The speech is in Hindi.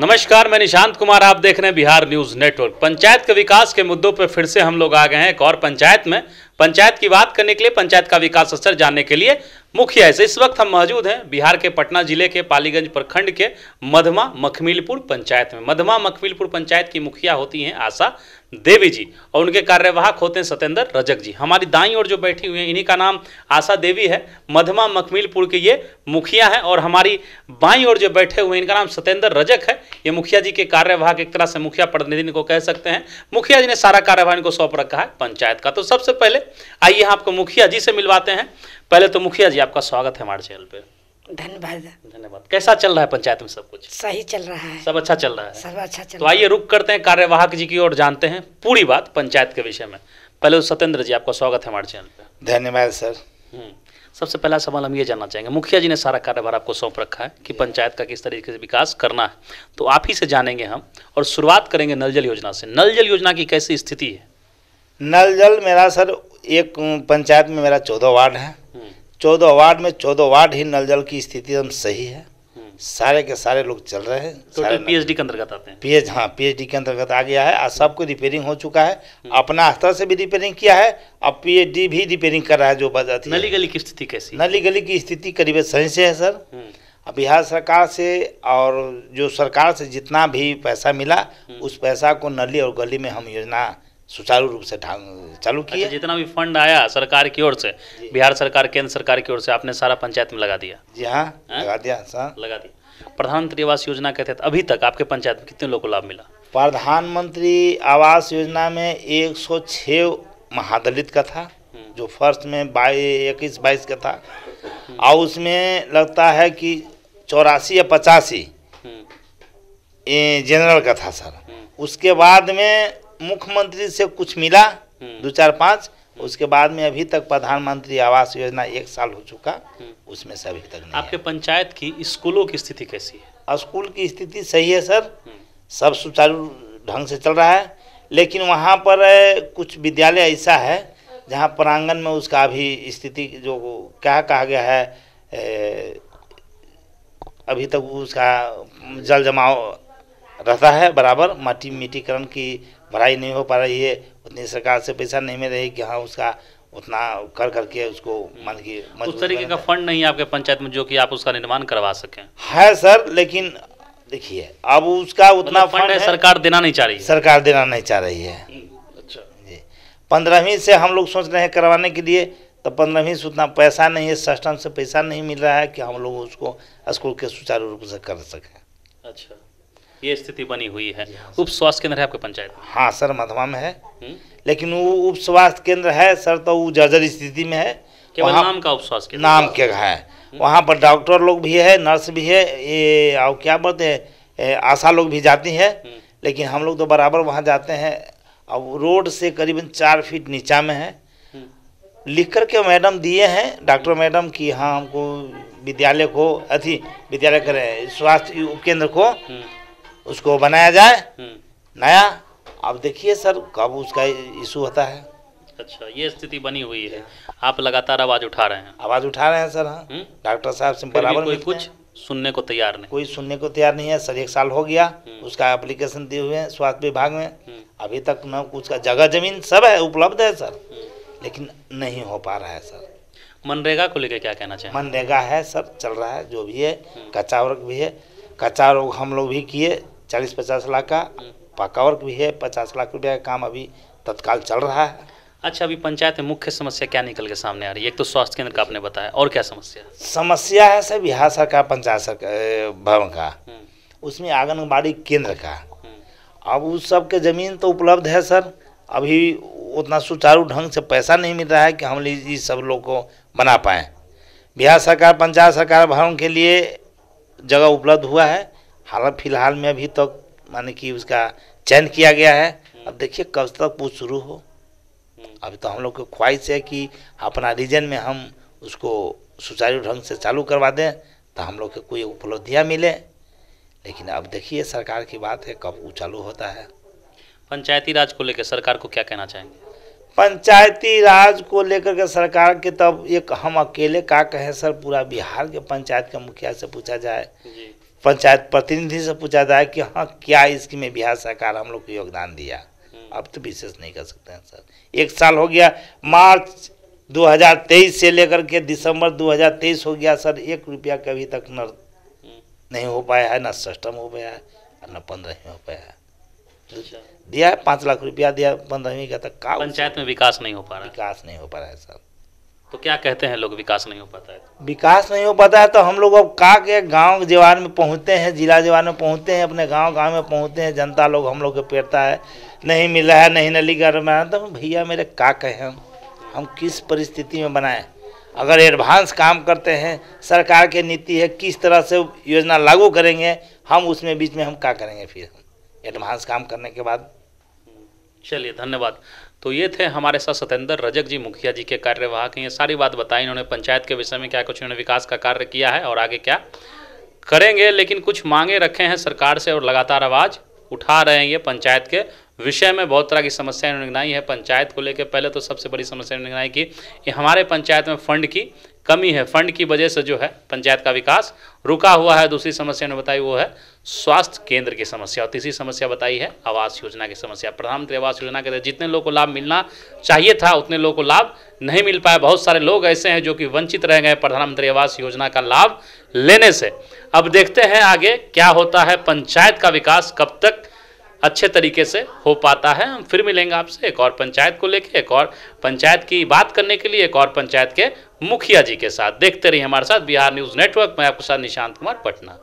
नमस्कार मैं निशांत कुमार आप देख रहे हैं बिहार न्यूज नेटवर्क पंचायत के विकास के मुद्दों पर फिर से हम लोग आ गए हैं एक और पंचायत में पंचायत की बात करने के लिए पंचायत का विकास स्तर जानने के लिए मुखिया ऐसे इस वक्त हम मौजूद हैं बिहार के पटना जिले के पालीगंज प्रखंड के मधमा मखमीलपुर पंचायत में मधमा मखमीलपुर पंचायत की मुखिया होती हैं आशा देवी जी और उनके कार्यवाहक होते हैं सत्येंद्र रजक जी हमारी दाई और जो बैठी हुई हैं इन्हीं का नाम आशा देवी है मधमा मखमीलपुर के ये मुखिया हैं और हमारी बाई और जो बैठे हुए हैं इनका नाम सत्येंद्र रजक है ये मुखिया जी के कार्यवाहक एक तरह से मुखिया प्रतिनिधि को कह सकते हैं मुखिया जी ने सारा कार्यवाह इनको सौंप रखा है पंचायत का तो सबसे पहले आइए आपको मुखिया जी से मिलवाते हैं पहले तो मुखिया जी आपका स्वागत है हमारे चैनल पे धन्यवाद धन्यवाद कैसा चल रहा है पंचायत में सब कुछ सही चल रहा है सब अच्छा चल रहा है सब अच्छा चल तो आइए रुक करते हैं कार्यवाहक जी की ओर जानते हैं पूरी बात पंचायत के विषय में पहले तो सत्येंद्र जी आपका स्वागत है हमारे चैनल पे धन्यवाद सर हम्म। सबसे पहला सवाल हम ये जानना चाहेंगे मुखिया जी ने सारा कार्यभार आपको सौंप रखा है कि पंचायत का किस तरीके से विकास करना है तो आप ही से जानेंगे हम और शुरुआत करेंगे नल जल योजना से नल जल योजना की कैसी स्थिति है नल जल मेरा सर एक पंचायत में मेरा चौदह वार्ड है चौदह वार्ड में चौदह वार्ड ही नल जल की स्थिति एकदम सही है हम्म। सारे के सारे लोग चल रहे हैं टोटल तो पीएचडी के अंतर्गत आते हैं पीएच हाँ पीएचडी के अंतर्गत आ गया है और सबको रिपेयरिंग हो चुका है हम्म। अपना स्तर से भी रिपेयरिंग किया है अब पीएचडी भी रिपेयरिंग कर रहा है जो बजट नली गली की स्थिति कैसी नली गली की स्थिति करीब सही से है सर हम्म। बिहार सरकार से और जो सरकार से जितना भी पैसा मिला उस पैसा को नली और गली में हम योजना सुचारू रूप से चालू अच्छा, किया अच्छा, जितना भी फंड आया सरकार की ओर से बिहार सरकार केंद्र सरकार की ओर से आपने सारा पंचायत में लगा दिया जी हाँ, हाँ? लगा दिया सर हाँ। लगा दिया प्रधानमंत्री आवास योजना के तहत अभी तक आपके पंचायत में कितने लोगों को लाभ मिला प्रधानमंत्री आवास योजना में एक महादलित का था हम्म। जो फर्स्ट में बाई इक्कीस बाईस का था हम्म। और उसमें लगता है कि चौरासी या पचासी हम्म। जनरल का था सर उसके बाद में मुख्यमंत्री से कुछ मिला हम्म। दो चार पाँच हम्म। उसके बाद में अभी तक प्रधानमंत्री आवास योजना एक साल हो चुका हम्म। उसमें से अभी तक नहीं आपके पंचायत की स्कूलों की स्थिति कैसी है स्कूल की स्थिति सही है सर सब सुचारू ढंग से चल रहा है लेकिन वहाँ पर कुछ विद्यालय ऐसा है जहाँ प्रांगण में उसका अभी स्थिति जो क्या कहा गया है ए, अभी तक उसका जल जमाव रहता है बराबर मट्टी मिट्टीकरण की भराई नहीं हो पा रही है उतनी सरकार से पैसा नहीं मिल रही कि हाँ उसका उतना कर करके उसको मान की उस तरीके का फंड नहीं है आपके पंचायत में जो कि आप उसका निर्माण करवा सकें है सर लेकिन देखिए अब उसका मतलब उतना मतलब फंड है, है सरकार देना नहीं चाह रही सरकार देना नहीं चाह रही है हम्म, अच्छा जी पंद्रहवीं से हम लोग सोच रहे हैं करवाने के लिए तो पंद्रहवीं से उतना पैसा नहीं है सिस्टम से पैसा नहीं मिल रहा है कि हम लोग उसको स्कूल के सुचारू रूप से कर सकें अच्छा ये स्थिति बनी हुई है उप स्वास्थ्य केंद्र है आपके पंचायत में हाँ सर मधवा में है लेकिन वो उप स्वास्थ्य केंद्र है सर तो वो जर्जर स्थिति में है केवल नाम का उप स्वास्थ्य केंद्र नाम के है वहाँ पर डॉक्टर लोग भी है नर्स भी है ये और क्या बोलते हैं आशा लोग भी जाती हैं लेकिन हम लोग तो बराबर वहाँ जाते हैं अब रोड से करीबन चार फीट नीचा में है लिख करके मैडम दिए हैं डॉक्टर मैडम कि हाँ हमको विद्यालय को अथी विद्यालय करें स्वास्थ्य केंद्र को उसको बनाया जाए हम्म। नया अब देखिए सर कब उसका इशू होता है अच्छा ये स्थिति बनी हुई है आप लगातार आवाज उठा रहे हैं आवाज उठा रहे हैं सर हाँ हम्म। डॉक्टर साहब से बराबर कोई कुछ सुनने को तैयार नहीं कोई सुनने को तैयार नहीं है सर एक साल हो गया हम्म। उसका एप्लीकेशन दिए हुए हैं स्वास्थ्य विभाग में अभी तक न कुछ का जगह जमीन सब है उपलब्ध है सर लेकिन नहीं हो पा रहा है सर मनरेगा को लेकर क्या कहना चाहिए मनरेगा है सर चल रहा है जो भी है कच्चा वर्ग भी है कच्चा वर्ग हम लोग भी किए चालीस पचास लाख का हम्म। पक्का वर्क भी है पचास लाख रुपया का काम अभी तत्काल चल रहा है अच्छा अभी पंचायत में मुख्य समस्या क्या निकल के सामने आ रही है एक तो स्वास्थ्य केंद्र का आपने बताया और क्या समस्या समस्या है सर बिहार सरकार पंचायत सरकार भवन का हम्म। उसमें आंगनबाड़ी केंद्र का हम्म। अब उस सब के ज़मीन तो उपलब्ध है सर अभी उतना सुचारू ढंग से पैसा नहीं मिल रहा है कि हम इस सब लोग को बना पाएँ बिहार सरकार पंचायत सरकार भवन के लिए जगह उपलब्ध हुआ है हालांकि फिलहाल में अभी तक तो माने कि उसका चयन किया गया है अब देखिए कब तक वो शुरू हो अभी तो हम लोग को ख्वाहिश है कि अपना रीजन में हम उसको सुचारू ढंग से चालू करवा दें तो हम लोग को कोई उपलब्धियाँ मिले लेकिन अब देखिए सरकार की बात है कब वो चालू होता है पंचायती राज को लेकर सरकार को क्या कहना चाहेंगे पंचायती राज को लेकर के सरकार के तब एक हम अकेले का कहें सर पूरा बिहार के पंचायत के मुखिया से पूछा जाए पंचायत प्रतिनिधि से पूछा जाए कि हाँ क्या इसकी में बिहार सरकार हम लोग को योगदान दिया हम्म। अब तो विशेष नहीं कर सकते हैं सर एक साल हो गया मार्च 2023 से लेकर के दिसंबर 2023 हो गया सर एक रुपया कभी तक न हम्म। नहीं हो पाया है ना सष्टम हो पाया है और न पंद्रहवीं हो पाया है अच्छा। दिया है पाँच लाख रुपया दिया पंद्रहवीं का तक तो का पंचायत में विकास नहीं हो पा रहा विकास नहीं हो पा रहा है सर तो क्या कहते हैं लोग विकास नहीं हो पाता है विकास नहीं हो पाता है तो हम लोग अब का के गांव जवान में पहुंचते हैं जिला जवान में पहुंचते हैं अपने गांव गांव में पहुंचते हैं जनता लोग हम लोग के पेड़ता है नहीं मिला है नहीं नली घर में तो भैया मेरे का कहें हम हम किस परिस्थिति में बनाए अगर एडवांस काम करते हैं सरकार की नीति है किस तरह से योजना लागू करेंगे हम उसमें बीच में हम क्या करेंगे फिर एडवांस काम करने के बाद चलिए धन्यवाद तो ये थे हमारे साथ सत्येंद्र रजक जी मुखिया जी के कार्यवाहक ये सारी बात बताई इन्होंने पंचायत के विषय में क्या कुछ इन्होंने विकास का कार्य किया है और आगे क्या करेंगे लेकिन कुछ मांगे रखे हैं सरकार से और लगातार आवाज़ उठा रहे हैं ये पंचायत के विषय में बहुत तरह की समस्याएं उन्होंने गिनाई है पंचायत को लेकर पहले तो सबसे बड़ी समस्या उन्होंने गिनाई कि हमारे पंचायत में फंड की कमी है फंड की वजह से जो है पंचायत का विकास रुका हुआ है दूसरी समस्या उन्होंने बताई वो है स्वास्थ्य केंद्र की समस्या और तीसरी समस्या बताई है आवास योजना की समस्या प्रधानमंत्री आवास योजना के तहत जितने लोगों को लाभ मिलना चाहिए था उतने लोगों को लाभ नहीं मिल पाया बहुत सारे लोग ऐसे हैं जो कि वंचित रह गए प्रधानमंत्री आवास योजना का लाभ लेने से अब देखते हैं आगे क्या होता है पंचायत का विकास कब तक अच्छे तरीके से हो पाता है हम फिर मिलेंगे आपसे एक और पंचायत को लेके एक और पंचायत की बात करने के लिए एक और पंचायत के मुखिया जी के साथ देखते रहिए हमारे साथ बिहार न्यूज़ नेटवर्क मैं आपके साथ निशांत कुमार पटना